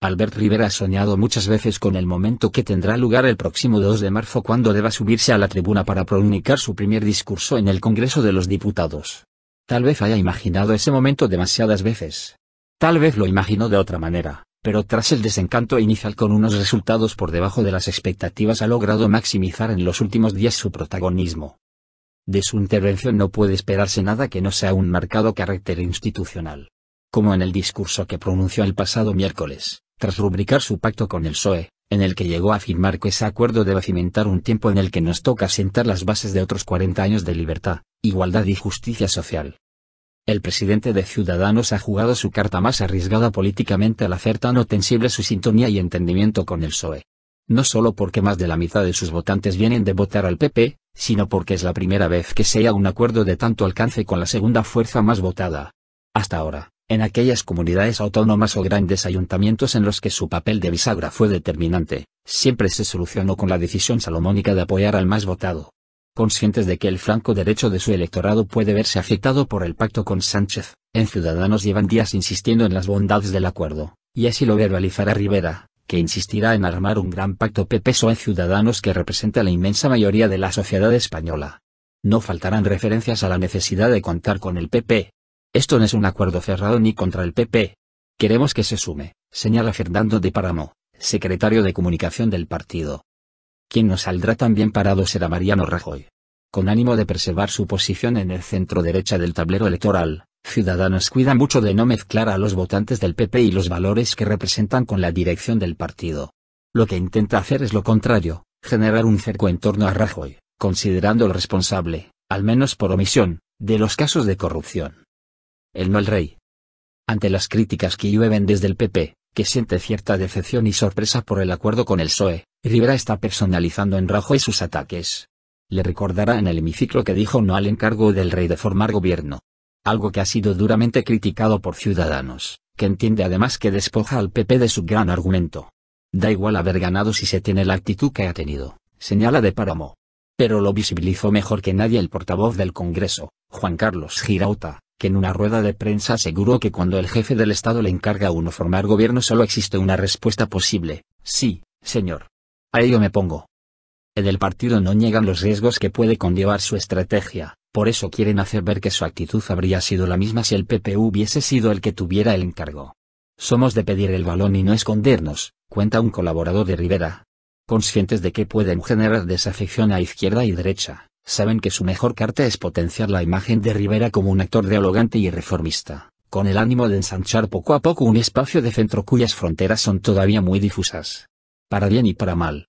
Albert Rivera ha soñado muchas veces con el momento que tendrá lugar el próximo 2 de marzo cuando deba subirse a la tribuna para pronunciar su primer discurso en el Congreso de los Diputados. Tal vez haya imaginado ese momento demasiadas veces. Tal vez lo imaginó de otra manera, pero tras el desencanto inicial con unos resultados por debajo de las expectativas ha logrado maximizar en los últimos días su protagonismo. De su intervención no puede esperarse nada que no sea un marcado carácter institucional. Como en el discurso que pronunció el pasado miércoles tras rubricar su pacto con el PSOE, en el que llegó a firmar que ese acuerdo debe cimentar un tiempo en el que nos toca sentar las bases de otros 40 años de libertad, igualdad y justicia social. El presidente de Ciudadanos ha jugado su carta más arriesgada políticamente al hacer tan ostensible su sintonía y entendimiento con el PSOE. No solo porque más de la mitad de sus votantes vienen de votar al PP, sino porque es la primera vez que sea un acuerdo de tanto alcance con la segunda fuerza más votada. Hasta ahora, en aquellas comunidades autónomas o grandes ayuntamientos en los que su papel de bisagra fue determinante, siempre se solucionó con la decisión salomónica de apoyar al más votado. Conscientes de que el franco derecho de su electorado puede verse afectado por el pacto con Sánchez, en Ciudadanos llevan días insistiendo en las bondades del acuerdo, y así lo verbalizará Rivera, que insistirá en armar un gran pacto pp en Ciudadanos que representa la inmensa mayoría de la sociedad española. No faltarán referencias a la necesidad de contar con el PP, esto no es un acuerdo cerrado ni contra el PP. Queremos que se sume, señala Fernando de Paramo, secretario de comunicación del partido. Quien nos saldrá también parado será Mariano Rajoy. Con ánimo de preservar su posición en el centro derecha del tablero electoral, Ciudadanos cuida mucho de no mezclar a los votantes del PP y los valores que representan con la dirección del partido. Lo que intenta hacer es lo contrario, generar un cerco en torno a Rajoy, considerándolo responsable, al menos por omisión, de los casos de corrupción el no el rey. Ante las críticas que llueven desde el PP, que siente cierta decepción y sorpresa por el acuerdo con el PSOE, Rivera está personalizando en Rajoy sus ataques. Le recordará en el hemiciclo que dijo no al encargo del rey de formar gobierno. Algo que ha sido duramente criticado por Ciudadanos, que entiende además que despoja al PP de su gran argumento. Da igual haber ganado si se tiene la actitud que ha tenido, señala de páramo. Pero lo visibilizó mejor que nadie el portavoz del Congreso, Juan Carlos Girauta, que en una rueda de prensa aseguró que cuando el jefe del Estado le encarga a uno formar gobierno solo existe una respuesta posible, sí, señor. A ello me pongo. En el partido no niegan los riesgos que puede conllevar su estrategia, por eso quieren hacer ver que su actitud habría sido la misma si el PP hubiese sido el que tuviera el encargo. Somos de pedir el balón y no escondernos, cuenta un colaborador de Rivera. Conscientes de que pueden generar desafección a izquierda y derecha saben que su mejor carta es potenciar la imagen de Rivera como un actor dialogante y reformista, con el ánimo de ensanchar poco a poco un espacio de centro cuyas fronteras son todavía muy difusas. Para bien y para mal,